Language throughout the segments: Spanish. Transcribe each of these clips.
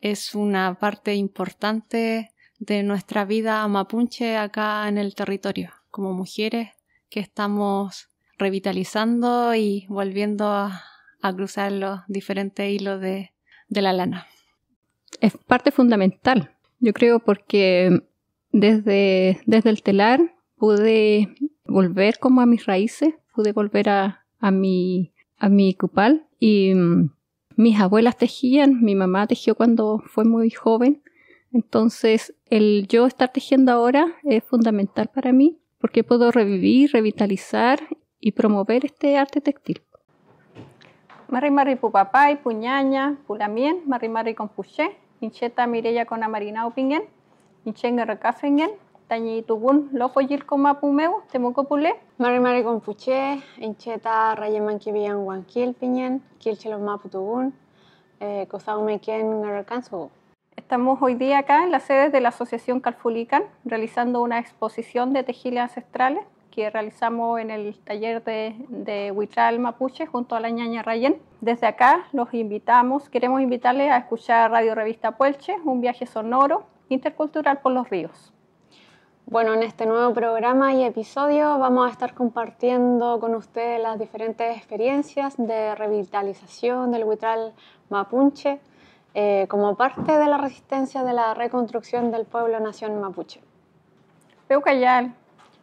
Es una parte importante de nuestra vida mapuche acá en el territorio, como mujeres que estamos revitalizando y volviendo a, cruzar los diferentes hilos de, la lana. Es parte fundamental, yo creo, porque desde, desde el telar pude volver como a mis raíces, pude volver a, a mi, a mi cupal y mm, mis abuelas tejían, mi mamá tejió cuando fue muy joven, entonces el yo estar tejiendo ahora es fundamental para mí porque puedo revivir, revitalizar y promover este arte textil. Marri marri pupapay, puñaña, pulamien, marri marri con puché, incheta mireya con amarina opingen, inchenga recafengen, eh, Estamos hoy día acá en las sedes de la Asociación Calfulican realizando una exposición de tejiles ancestrales que realizamos en el taller de, de Huitral Mapuche junto a la ñaña Rayen. Desde acá los invitamos, queremos invitarles a escuchar Radio Revista Puelche, un viaje sonoro intercultural por los ríos. Bueno, en este nuevo programa y episodio vamos a estar compartiendo con ustedes las diferentes experiencias de revitalización del huitral mapuche eh, como parte de la resistencia de la reconstrucción del pueblo nación mapuche. Peucayal.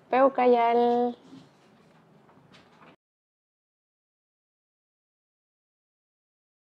Peucayal.